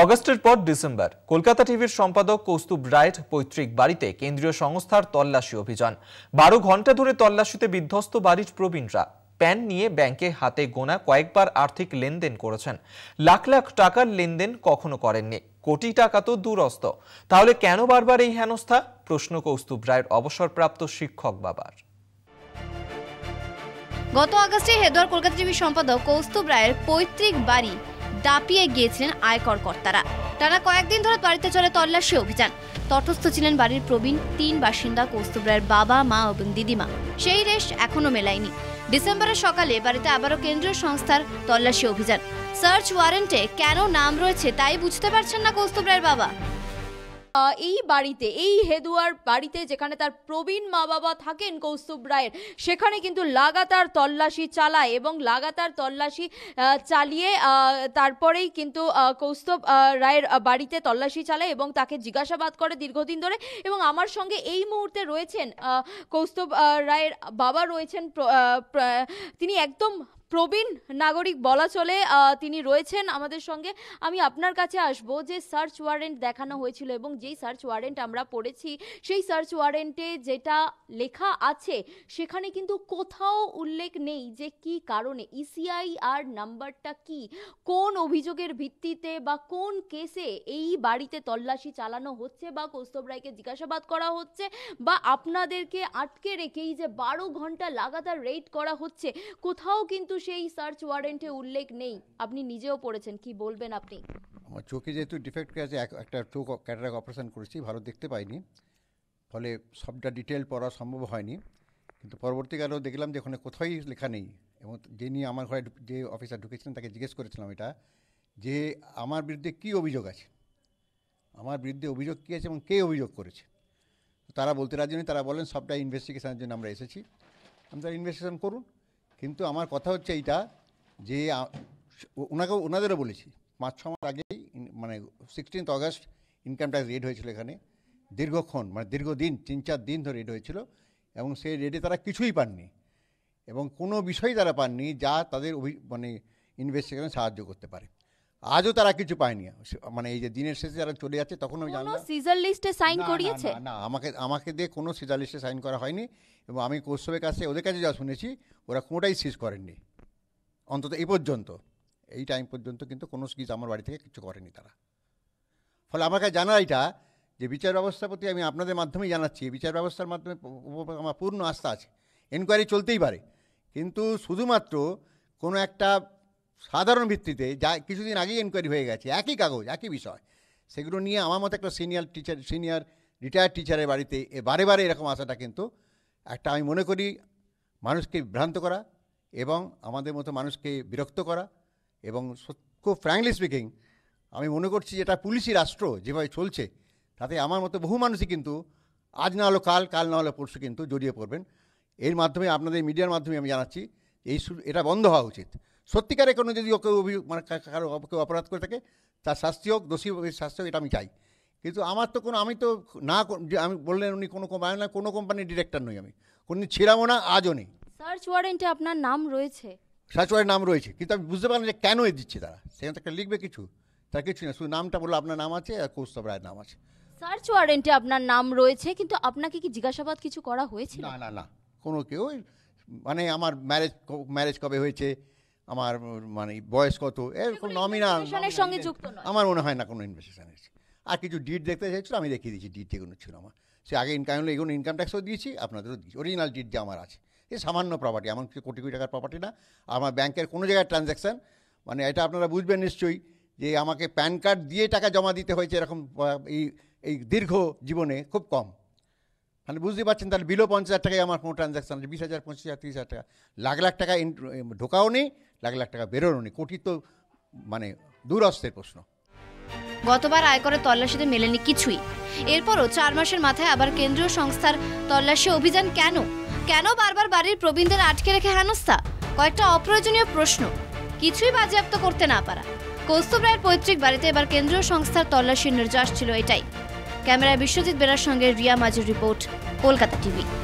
অগস্টের পর ডিসেম্বর কলকাতা টিভির সম্পাদক কৌস্তুব রায়ের পৈতৃক বাড়িতে কেন্দ্রীয় সংস্থার তল্লাশি অভিযান বারো ঘন্টা ধরে তল্লাশিতে বিধ্বস্ত বাড়ির প্রবীণরা প্যান নিয়ে ব্যাংকে হাতে গোনা কয়েকবার আর্থিক লেনদেন করেছেন লাখ লাখ টাকার লেনদেন কখনো করেননি কোটি টাকা তো দূরস্থ তাহলে কেন বারবার এই হেনস্থা প্রশ্ন কৌস্তুব রায়ের অবসরপ্রাপ্ত শিক্ষক বাবার গত আগস্টে হেদোয়ার কলকাতা টিভির সম্পাদক কৌস্তুব রায়ের পৈতৃক বাড়ি দাপিয়ে গিয়েছিলেন আয়কর কর্তারা টানা কয়েকদিন ধরে বাড়িতে চলে তল্লাশি অভিযান তটস্থ ছিলেন বাড়ির প্রবীণ তিন বাসিন্দা কৌস্তুব বাবা মা এবং দিদিমা সেই রেশ এখনও মেলায়নি ডিসেম্বরের সকালে বাড়িতে আবারও কেন্দ্রীয় সংস্থার তল্লাশি অভিযান সার্চ ওয়ারেন্টে কেন নাম রয়েছে তাই বুঝতে পারছেন না কৌস্তুব রায়ের বাবা এই বাড়িতে এই হেদুয়ার বাড়িতে যেখানে তার প্রবীণ মা বাবা থাকেন কৌস্তুভ রায়ের সেখানে কিন্তু লাগাতার তল্লাশি চালায় এবং লাগাতার তল্লাশি চালিয়ে তারপরেই কিন্তু কৌস্তুভ রায়ের বাড়িতে তল্লাশি চালায় এবং তাকে জিজ্ঞাসাবাদ করে দীর্ঘদিন ধরে এবং আমার সঙ্গে এই মুহূর্তে রয়েছেন কৌস্তুভ রায়ের বাবা রয়েছেন তিনি একদম প্রবীণ নাগরিক বলা চলে তিনি রয়েছেন আমাদের সঙ্গে আমি আপনার কাছে আসব যে সার্চ ওয়ারেন্ট দেখানো হয়েছিল এবং যেই সার্চ ওয়ারেন্ট আমরা পড়েছি সেই সার্চ ওয়ারেন্টে যেটা লেখা আছে সেখানে কিন্তু কোথাও উল্লেখ নেই যে কি কারণে ইসিআই e আর নাম্বারটা কি কোন অভিযোগের ভিত্তিতে বা কোন কেসে এই বাড়িতে তল্লাশি চালানো হচ্ছে বা কৌস্তব রায়কে জিজ্ঞাসাবাদ করা হচ্ছে বা আপনাদেরকে আটকে রেখেই যে বারো ঘন্টা লাগাতার রেড করা হচ্ছে কোথাও কিন্তু সেই সার্চ ওয়ারেন্টে উল্লেখ নেই আপনি নিজেও পড়েছেন কি বলবেন আপনি আমার চোখে যেহেতু ডিফেক্ট আছে একটা চোখ ক্যাটারাক অপারেশন করেছি ভালো দেখতে পাইনি ফলে সবটা ডিটেল পড়া সম্ভব হয়নি কিন্তু পরবর্তীকালেও দেখলাম যে ওখানে কোথাওই লেখা নেই এবং যিনি আমার ঘরে যে অফিসার ঢুকেছিলেন তাকে জিজ্ঞেস করেছিলাম এটা যে আমার বিরুদ্ধে কি অভিযোগ আছে আমার বিরুদ্ধে অভিযোগ কী আছে এবং কে অভিযোগ করেছে তারা বলতে রাজি তারা বলেন সবটা ইনভেস্টিগেশনের জন্য আমরা এসেছি আমি তারা ইনভেস্টিগেশন করুন কিন্তু আমার কথা হচ্ছে এইটা যে ওনাকেও ওনাদেরও বলেছি পাঁচ ছ মাস আগেই মানে sixteenth August income tax raid হয়েছিল এখানে দীর্ঘক্ষণ মানে দীর্ঘদিন তিন চার দিন ধরে রেড হয়েছিল এবং সেই রেডে তারা কিছুই পাননি এবং কোনো বিষয়ই তারা পাননি যা তাদের অভি মানে ইনভেস্টিগেশনে সাহায্য করতে পারে আজও তারা কিছু পায়নি মানে এই যে দিনের শেষে যারা চলে যাচ্ছে তখন আমি জানি সিজার লিস্টে সাইন করিয়েছে না আমাকে আমাকে দিয়ে কোনো সিজার লিস্টে সাইন করা হয়নি এবং আমি কৌশবের কাছে ওদের কাছে যা শুনেছি ওরা কোনোটাই সিজ করেননি অন্তত এই পর্যন্ত এই টাইম পর্যন্ত কিন্তু কোনো সিজ আমার বাড়ি থেকে কিছু করেনি তারা ফলে আমার কাছে জানা এটা যে বিচার ব্যবস্থার প্রতি আমি আপনাদের মাধ্যমেই জানাচ্ছি বিচার ব্যবস্থার মাধ্যমে আমার পূর্ণ আস্থা আছে এনকোয়ারি চলতেই পারে কিন্তু শুধুমাত্র কোনো একটা সাধারণ ভিত্তিতে যা কিছুদিন আগেই এনকোয়ারি হয়ে গেছে একই কাগজ একই বিষয় সেগুলো নিয়ে আমার মতো একটা সিনিয়র টিচার সিনিয়র রিটায়ার্ড টিচারের বাড়িতে এ বারে বারে এরকম আসাটা কিন্তু একটা আমি মনে করি মানুষকে বিভ্রান্ত করা এবং আমাদের মতো মানুষকে বিরক্ত করা এবং খুব ফ্র্যাঙ্কলি স্পিকিং আমি মনে করছি যেটা পুলিশি রাষ্ট্র যেভাবে চলছে তাতে আমার মতো বহু মানুষই কিন্তু আজ না হলো কাল কাল না হলো পরশু কিন্তু জড়িয়ে পড়বেন এর মাধ্যমে আপনাদের মিডিয়ার মাধ্যমে আমি জানাচ্ছি এই এটা বন্ধ হওয়া উচিত সত্যিকারে কোনো যদি ওকে অভি মানে কারো কেউ অপরাধ করে থাকে তার শাস্তি হোক দোষী শাস্তি হোক এটা আমি চাই কিন্তু আমার তো কোনো আমি তো না আমি বললেন উনি কোনো কোম্পানি না কোনো কোম্পানির ডিরেক্টর নই আমি কোনো ছিলামও না আজও নেই সার্চ ওয়ারেন্টে আপনার নাম রয়েছে সার্চ ওয়ারেন্ট নাম রয়েছে কিন্তু আমি বুঝতে পারলাম যে কেন এ দিচ্ছে তারা সেখানে একটা লিখবে কিছু তার কিছু না শুধু নামটা বললো আপনার নাম আছে আর কৌস্তব রায়ের নাম আছে সার্চ ওয়ারেন্টে আপনার নাম রয়েছে কিন্তু আপনাকে কি জিজ্ঞাসাবাদ কিছু করা হয়েছে না না না কোনো কেউ মানে আমার ম্যারেজ ম্যারেজ কবে হয়েছে আমার মানে বয়স কত এরকম নমিনাল সঙ্গে যুক্ত আমার মনে হয় না কোনো ইনভেস্টেশন এসেছে আর কিছু ডিট দেখতে চাইছিল আমি দেখিয়ে দিয়েছি ডিট এগুলো ছিল আমার সে আগে ইনকাম হলো এগুলো ইনকাম ট্যাক্সও দিয়েছি আপনাদেরও দিয়েছি অরিজিনাল ডিট যে আমার আছে এ সামান্য প্রপার্টি এমন কি কোটি কোটি টাকার প্রপার্টি না আমার ব্যাংকের কোনো জায়গায় ট্রানজ্যাকশান মানে এটা আপনারা বুঝবেন নিশ্চয়ই যে আমাকে প্যান কার্ড দিয়ে টাকা জমা দিতে হয়েছে এরকম এই এই দীর্ঘ জীবনে খুব কম মানে বুঝতে পারছেন তাহলে বিলো পঞ্চাশ হাজার টাকায় আমার কোনো ট্রানজ্যাকশান আছে বিশ হাজার পঁচিশ হাজার তিরিশ হাজার টাকা লাখ লাখ টাকা ঢোকাও নেই লাখ লাখ টাকা বেরোনোনি কোটি তো মানে দূরস্থের প্রশ্ন গতবার আয়করের তল্লাশিতে মেলেনি কিছুই এরপরও চার মাসের মাথায় আবার কেন্দ্রীয় সংস্থার তল্লাশি অভিযান কেন কেন বারবার বাড়ির প্রবীণদের আটকে রেখে হেনস্থা কয়েকটা অপ্রয়োজনীয় প্রশ্ন কিছুই বাজেয়াপ্ত করতে না পারা কৌস্তুব রায়ের পৈতৃক বাড়িতে এবার কেন্দ্রীয় সংস্থার তল্লাশির নির্যাস ছিল এটাই ক্যামেরায় বিশ্বজিৎ বেরার সঙ্গে রিয়া মাঝির রিপোর্ট কলকাতা টিভি